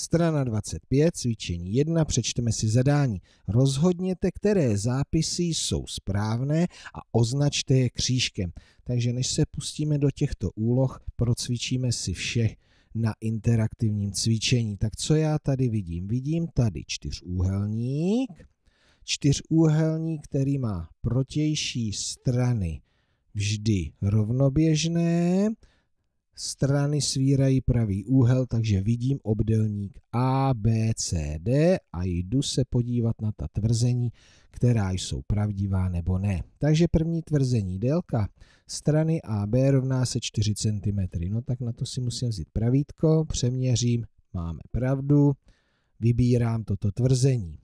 Strana 25, cvičení 1, přečteme si zadání. Rozhodněte, které zápisy jsou správné a označte je křížkem. Takže než se pustíme do těchto úloh, procvičíme si vše na interaktivním cvičení. Tak co já tady vidím? Vidím tady čtyřúhelník, čtyřúhelník, který má protější strany vždy rovnoběžné, Strany svírají pravý úhel, takže vidím obdelník A, B, C, D a jdu se podívat na ta tvrzení, která jsou pravdivá nebo ne. Takže první tvrzení délka strany AB rovná se 4 cm. No tak na to si musím vzít pravítko, přeměřím, máme pravdu, vybírám toto tvrzení.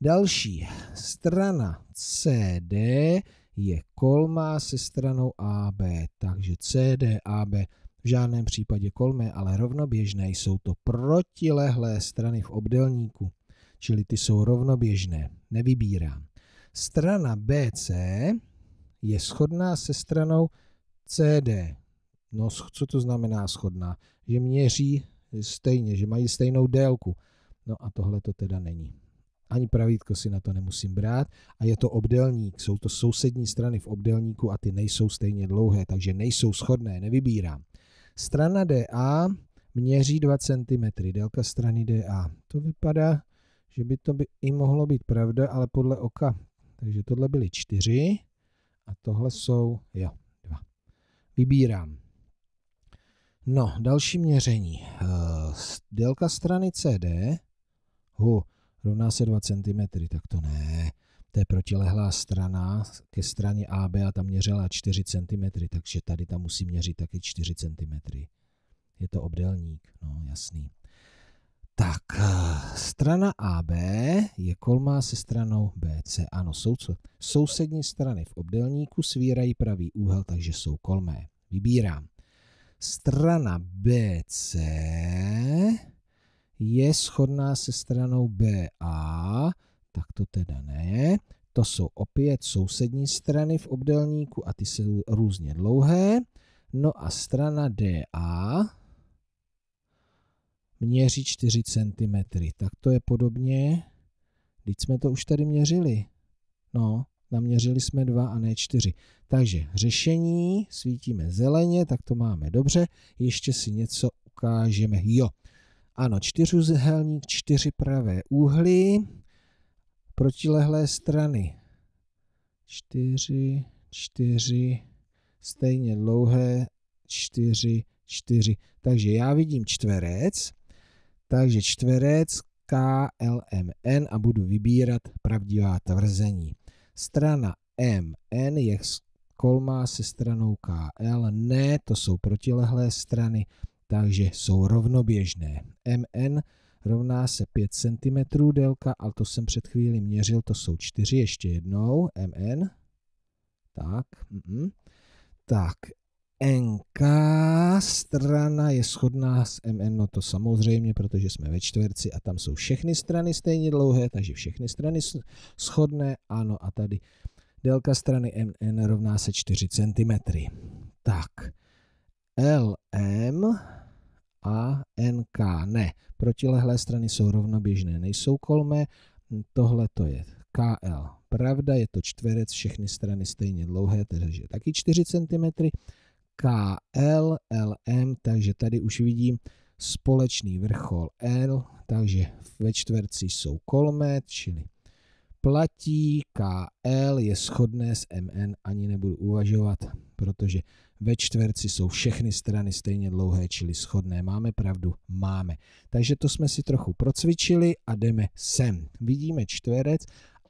Další strana CD je kolmá se stranou AB, takže CD, AB v žádném případě kolmé, ale rovnoběžné jsou to protilehlé strany v obdelníku, čili ty jsou rovnoběžné, nevybírám. Strana BC je shodná se stranou CD. No, co to znamená shodná? Že měří stejně, že mají stejnou délku. No a tohle to teda není. Ani pravítko si na to nemusím brát. A je to obdelník, jsou to sousední strany v obdelníku a ty nejsou stejně dlouhé, takže nejsou shodné, nevybírám. Strana DA měří 2 cm, délka strany DA. To vypadá, že by to by i mohlo být pravda, ale podle oka. Takže tohle byly 4 a tohle jsou, jo, 2. Vybírám. No, další měření. Eh, délka strany CD, hu, rovná se 2 cm, tak to ne té protilehlá strana ke straně AB a tam měřila 4 cm, takže tady tam musí měřit taky 4 cm. Je to obdelník, no jasný. Tak, eh, strana AB je kolmá se stranou BC. Ano, jsou co? Sousední strany v obdelníku svírají pravý úhel, takže jsou kolmé. Vybírám. Strana BC je shodná se stranou BA, tak to teda ne. To jsou opět sousední strany v obdelníku a ty jsou různě dlouhé. No a strana DA měří 4 cm. Tak to je podobně. Teď jsme to už tady měřili. No, naměřili jsme 2 a ne 4. Takže řešení svítíme zeleně, tak to máme dobře. Ještě si něco ukážeme. Jo, ano, čtyřuhelník, čtyři pravé úhly protilehlé strany. čtyři čtyři stejně dlouhé, čtyři čtyři. Takže já vidím čtverec, takže čtverec KLMN a budu vybírat pravdivá tvrzení. Strana MN je kolmá se stranou KL, ne, to jsou protilehlé strany, takže jsou rovnoběžné. MN rovná se 5 cm délka, ale to jsem před chvílí měřil, to jsou 4, ještě jednou, mn, tak, mm, tak, NK strana je shodná s MN, no to samozřejmě, protože jsme ve čtverci a tam jsou všechny strany stejně dlouhé, takže všechny strany shodné, ano a tady délka strany MN rovná se 4 cm. Tak, LM k ne. Protilehlé strany jsou rovnoběžné, nejsou kolmé, tohle to je KL. Pravda, je to čtverec, všechny strany stejně dlouhé, takže taky 4 cm. KL, LM, takže tady už vidím společný vrchol L, takže ve čtverci jsou kolmé, čili platí KL, je shodné s MN, ani nebudu uvažovat protože ve čtverci jsou všechny strany stejně dlouhé, čili schodné. Máme pravdu? Máme. Takže to jsme si trochu procvičili a jdeme sem. Vidíme čtverec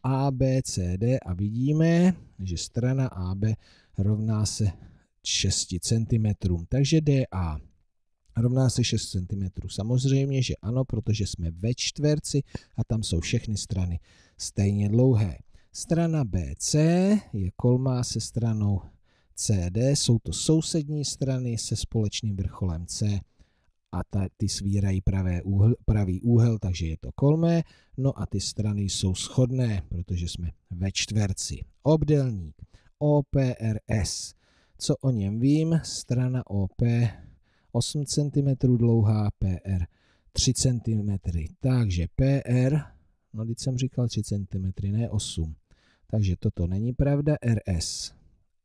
ABCD a vidíme, že strana AB rovná se 6 cm. Takže DA rovná se 6 cm. Samozřejmě, že ano, protože jsme ve čtverci a tam jsou všechny strany stejně dlouhé. Strana BC je kolmá se stranou CD jsou to sousední strany se společným vrcholem C a ta, ty svírají pravé úhl, pravý úhel, takže je to kolmé. No a ty strany jsou shodné, protože jsme ve čtverci. Obdelník OPRS. Co o něm vím? Strana OP 8 cm dlouhá, PR 3 cm. Takže PR, no teď jsem říkal 3 cm, ne 8. Takže toto není pravda, RS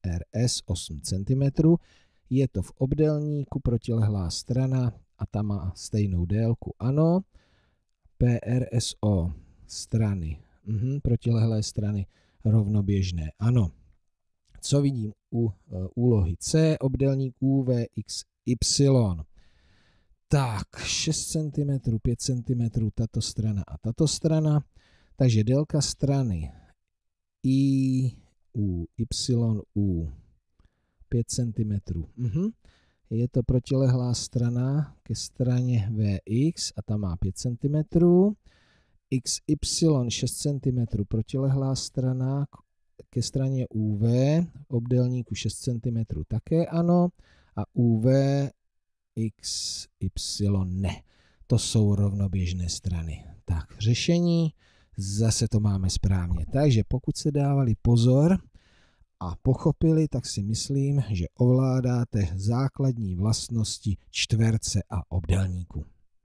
RS 8 cm, je to v obdelníku protilehlá strana a ta má stejnou délku, ano. PRSO strany, mhm, protilehlé strany rovnoběžné, ano. Co vidím u e, úlohy C, obdelník UVXY. Tak, 6 cm, 5 cm, tato strana a tato strana. Takže délka strany I u, y u 5 cm. Mhm. Je to protilehlá strana ke straně VX a ta má 5 cm. XY 6 cm protilehlá strana ke straně UV, obdélníku 6 cm také ano a UV XY ne. To jsou rovnoběžné strany. Tak, řešení, zase to máme správně. Takže pokud se dávali pozor, a pochopili, tak si myslím, že ovládáte základní vlastnosti čtverce a obdélníku.